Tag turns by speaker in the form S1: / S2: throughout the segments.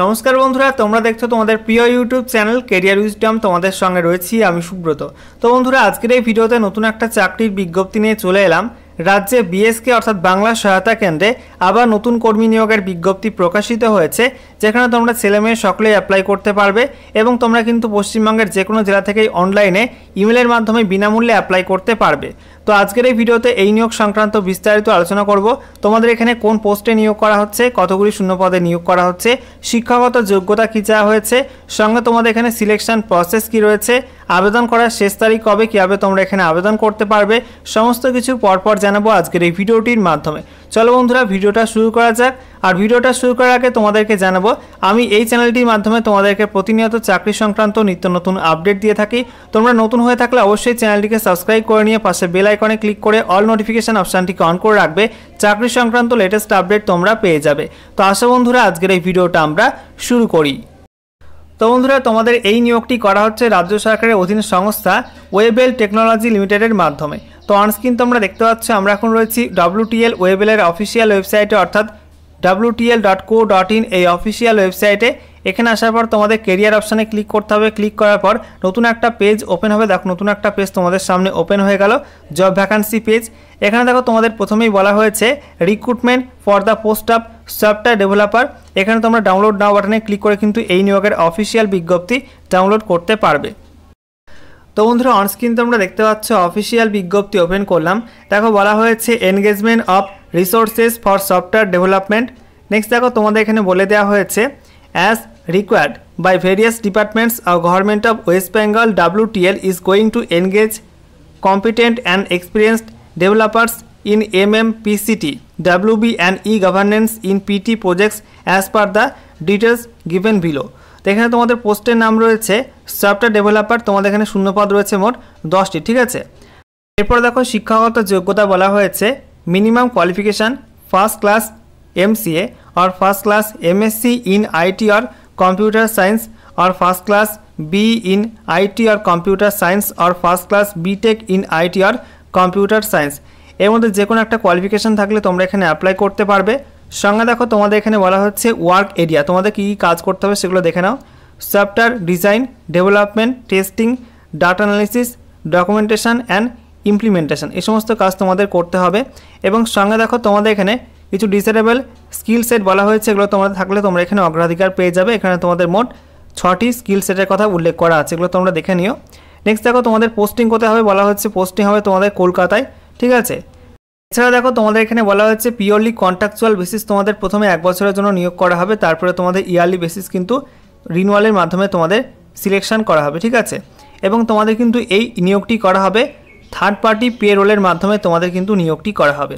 S1: নমস্কার বন্ধুরা তোমরা দেখছো তোমাদের প্রিয় ইউটিউব চ্যানেল কেরিয়ার উইজডম তোমাদের সঙ্গে রয়েছি আমি সুব্রত তো বন্ধুরা আজকের এই ভিডিওতে নতুন একটা চাকরির বিজ্ঞপ্তি নিয়ে চলে এলাম রাজ্যে বিএসকে অর্থাৎ বাংলা সহায়তা কেন্দ্রে আবার নতুন কর্মী নিয়োগের বিজ্ঞপ্তি প্রকাশিত হয়েছে যেখানে তোমরা ছেলে মেয়ে সকলেই অ্যাপ্লাই করতে পারবে এবং তোমরা কিন্তু পশ্চিমবঙ্গের যে কোনো জেলা থেকেই অনলাইনে ইমেলের মাধ্যমে বিনামূল্যে অ্যাপ্লাই করতে পারবে তো আজকের এই ভিডিওতে এই নিয়োগ সংক্রান্ত বিস্তারিত আলোচনা করব তোমাদের এখানে কোন পোস্টে নিয়োগ করা হচ্ছে কতগুলি শূন্য পদে নিয়োগ করা হচ্ছে শিক্ষাগত যোগ্যতা কী চাওয়া হয়েছে সঙ্গে তোমাদের এখানে সিলেকশন প্রসেস কি রয়েছে আবেদন করার শেষ তারিখ কবে কীভাবে তোমরা এখানে আবেদন করতে পারবে সমস্ত কিছু পরপর জানাবো আজকের এই ভিডিওটির মাধ্যমে চলো বন্ধুরা ভিডিওটা শুরু করা যাক আর ভিডিওটা শুরু করার আগে তোমাদেরকে জানাবো আমি এই চ্যানেলটির মাধ্যমে তোমাদেরকে প্রতিনিয়ত চাকরি সংক্রান্ত নিত্য নতুন আপডেট দিয়ে থাকি তোমরা নতুন হয়ে থাকলে অবশ্যই চ্যানেলটিকে সাবস্ক্রাইব করে নিয়ে পাশে বেল আইকনে ক্লিক করে অল নোটিফিকেশান অপশানটিকে অন করে রাখবে চাকরি সংক্রান্ত লেটেস্ট আপডেট তোমরা পেয়ে যাবে তো আশা বন্ধুরা আজকের এই ভিডিওটা আমরা শুরু করি তো বন্ধুরা তোমাদের এই নিয়োগটি করা হচ্ছে রাজ্য সরকারের অধীন সংস্থা ওয়েবেল টেকনোলজি লিমিটেডের মাধ্যমে তো অনস্ক্রিন তোমরা দেখতে পাচ্ছ আমরা এখন রয়েছি ডব্লিউটিএল ওয়েবেলের অফিসিয়াল ওয়েবসাইটে অর্থাৎ wtl.co.in dot co dot in এই অফিসিয়াল ওয়েবসাইটে এখানে আসার পর তোমাদের কেরিয়ার অপশানে ক্লিক করতে হবে ক্লিক করার পর নতুন একটা পেজ ওপেন হবে দেখো নতুন একটা পেজ তোমাদের সামনে ওপেন হয়ে গেল জব ভ্যাকান্সি পেজ এখানে দেখো তোমাদের প্রথমেই বলা হয়েছে recruitment for the post of software developer এখানে তোমরা ডাউনলোড নাও বাটনে ক্লিক করে কিন্তু এই নিয়োগের অফিসিয়াল বিজ্ঞপ্তি ডাউনলোড করতে পারবে তো বন্ধুরা অনস্ক্রিন তোমরা দেখতে পাচ্ছ অফিসিয়াল বিজ্ঞপ্তি ওপেন করলাম দেখো বলা হয়েছে engagement of resources for software development next দেখো তোমাদের এখানে বলে দেওয়া হয়েছে as required by various departments of government of West Bengal WTL is going to engage competent and experienced developers in M M PCT W B and e governance in PT projects as per the details given below তো এখানে তোমাদের পোস্টের নাম রয়েছে software developer তোমাদের এখানে শূন্যপদ রয়েছে মোট দশটি ঠিক আছে এরপর দেখো শিক্ষাগত যোগ্যতা বলা হয়েছে minimum qualification first class M MCA or first class MSc in IT or computer science or first class B in IT or computer science or first class BTech in IT or computer science এর মধ্যে যে কোনো একটা qualification থাকলে তোমরা এখানে apply করতে পারবে সঙ্গে দেখো তোমাদের এখানে বলা হচ্ছে ওয়ার্ক এরিয়া তোমাদের কী কী কাজ করতে হবে সেগুলো দেখে নাও software design development testing data analysis documentation and implementation এই সমস্ত কাজ তোমাদের করতে হবে এবং সঙ্গে দেখো তোমাদের এখানে কিছু ডিসেবল স্কিল সেট বলা হয়েছে এগুলো তোমাদের থাকলে তোমরা এখানে অগ্রাধিকার পেয়ে যাবে এখানে তোমাদের মোট ছটি স্কিল সেটের কথা উল্লেখ করা আছে এগুলো তোমরা দেখে নিও নেক্সট দেখো তোমাদের পোস্টিং কোথায় হবে বলা হচ্ছে পোস্টিং হবে তোমাদের কলকাতায় ঠিক আছে এছাড়া দেখো তোমাদের এখানে বলা হচ্ছে পিওরলি কন্ট্রাকচুয়াল বেসিস তোমাদের প্রথমে এক বছরের জন্য নিয়োগ করা হবে তারপরে তোমাদের ইয়ারলি বেসিস কিন্তু রিনুয়ালের মাধ্যমে তোমাদের সিলেকশন করা হবে ঠিক আছে এবং তোমাদের কিন্তু এই নিয়োগটি করা হবে থার্ড পার্টি পে রোলের মাধ্যমে তোমাদের কিন্তু নিয়োগটি করা হবে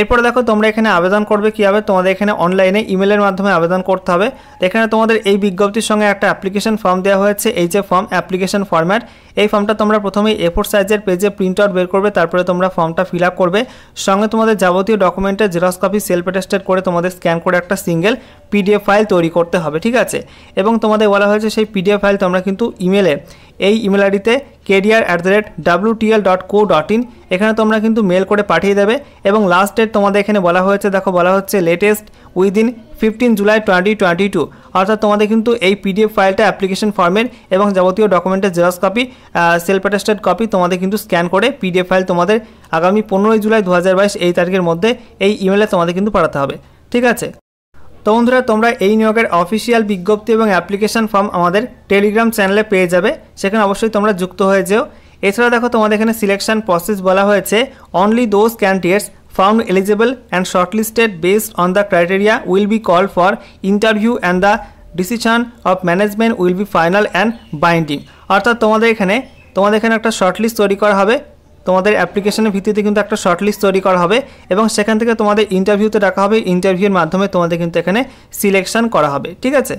S1: এরপরে দেখো তোমরা এখানে আবেদন করবে কীভাবে তোমাদের এখানে অনলাইনে ইমেলের মাধ্যমে আবেদন করতে হবে এখানে তোমাদের এই বিজ্ঞপ্তির সঙ্গে একটা অ্যাপ্লিকেশন ফর্ম দেওয়া হয়েছে এই যে ফর্ম অ্যাপ্লিকেশন ফর্ম্যাট এই ফর্মটা তোমরা প্রথমে এ ফোর সাইজের পেজে প্রিন্ট আউট বের করবে তারপরে তোমরা ফর্মটা ফিল আপ করবে সঙ্গে তোমাদের যাবতীয় ডকুমেন্টের জেরক্স কপি সেলফ অ্যাটেস্টেড করে তোমাদের স্ক্যান করে একটা সিঙ্গেল পিডিএফ ফাইল তৈরি করতে হবে ঠিক আছে এবং তোমাদের বলা হয়েছে সেই পিডিএফ ফাইল তোমরা কিন্তু ইমেলে এই ইমেল আইডিতে KDR at the rate WTL dot co dot in এখানে তোমরা কিন্তু মেল করে পাঠিয়ে দেবে এবং লাস্ট ডেট তোমাদের এখানে বলা হয়েছে দেখো বলা হচ্ছে latest within fifteen July twenty twenty two অর্থাৎ তোমাদের কিন্তু এই পিডিএফ ফাইলটা অ্যাপ্লিকেশন ফর্মের এবং যাবতীয় ডকুমেন্টের xerox copy self attested copy তোমাদের কিন্তু স্ক্যান করে পিডিএফ ফাইল তোমাদের আগামী পনেরোই জুলাই দু এই তারিখের মধ্যে এই ইমেলে তোমাদের কিন্তু পাঠাতে হবে ঠিক আছে তো বন্ধুরা তোমরা এই নিয়োগের অফিসিয়াল বিজ্ঞপ্তি এবং অ্যাপ্লিকেশন ফর্ম আমাদের টেলিগ্রাম চ্যানেলে পেয়ে যাবে সেখানে অবশ্যই তোমরা যুক্ত হয়ে যেও এছাড়া দেখো তোমাদের এখানে সিলেকশন প্রসেস বলা হয়েছে only those candidates found eligible and shortlisted based on the criteria will be called for interview and the decision of management will be final and binding অর্থাৎ তোমাদের এখানে তোমাদের এখানে একটা শর্টলিস্ট তৈরি করা হবে তোমাদের অ্যাপ্লিকেশনের ভিত্তিতে কিন্তু একটা শর্টলিস্ট তৈরি করা হবে এবং সেখান থেকে তোমাদের ইন্টারভিউতে ডাকা হবে ইন্টারভিউর মাধ্যমে তোমাদের কিন্তু এখানে সিলেকশন করা হবে ঠিক আছে